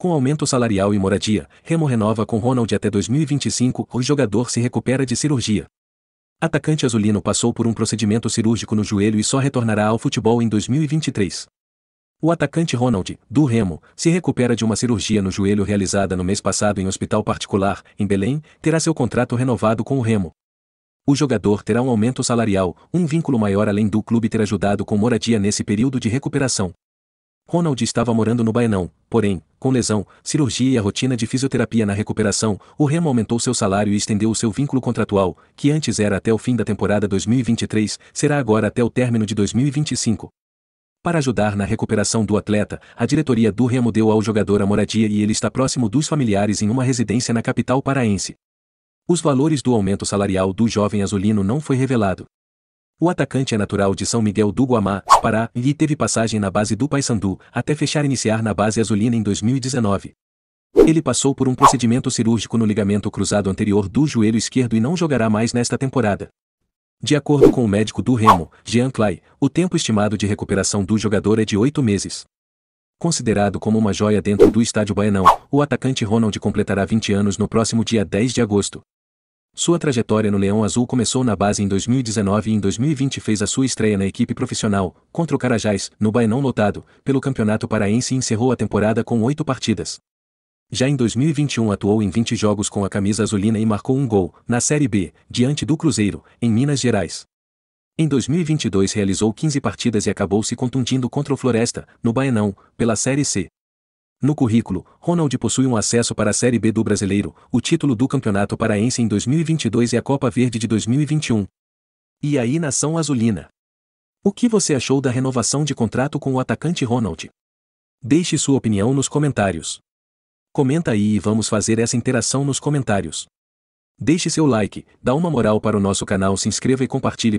Com aumento salarial e moradia, Remo renova com Ronald até 2025. O jogador se recupera de cirurgia. Atacante azulino passou por um procedimento cirúrgico no joelho e só retornará ao futebol em 2023. O atacante Ronald, do Remo, se recupera de uma cirurgia no joelho realizada no mês passado em hospital particular, em Belém, terá seu contrato renovado com o Remo. O jogador terá um aumento salarial, um vínculo maior além do clube ter ajudado com moradia nesse período de recuperação. Ronald estava morando no Baenão, porém, com lesão, cirurgia e a rotina de fisioterapia na recuperação, o Remo aumentou seu salário e estendeu o seu vínculo contratual, que antes era até o fim da temporada 2023, será agora até o término de 2025. Para ajudar na recuperação do atleta, a diretoria do Remo deu ao jogador a moradia e ele está próximo dos familiares em uma residência na capital paraense. Os valores do aumento salarial do jovem azulino não foi revelado. O atacante é natural de São Miguel do Guamá, Pará, e teve passagem na base do Paysandu, até fechar iniciar na base azulina em 2019. Ele passou por um procedimento cirúrgico no ligamento cruzado anterior do joelho esquerdo e não jogará mais nesta temporada. De acordo com o médico do Remo, Jean Clay, o tempo estimado de recuperação do jogador é de oito meses. Considerado como uma joia dentro do estádio Baianão, o atacante Ronald completará 20 anos no próximo dia 10 de agosto. Sua trajetória no Leão Azul começou na base em 2019 e em 2020 fez a sua estreia na equipe profissional, contra o Carajás, no Baenão lotado, pelo Campeonato Paraense e encerrou a temporada com oito partidas. Já em 2021 atuou em 20 jogos com a camisa azulina e marcou um gol, na Série B, diante do Cruzeiro, em Minas Gerais. Em 2022 realizou 15 partidas e acabou se contundindo contra o Floresta, no Baenão, pela Série C. No currículo, Ronald possui um acesso para a Série B do Brasileiro, o título do Campeonato Paraense em 2022 e a Copa Verde de 2021. E aí, nação azulina? O que você achou da renovação de contrato com o atacante Ronald? Deixe sua opinião nos comentários. Comenta aí e vamos fazer essa interação nos comentários. Deixe seu like, dá uma moral para o nosso canal, se inscreva e compartilhe.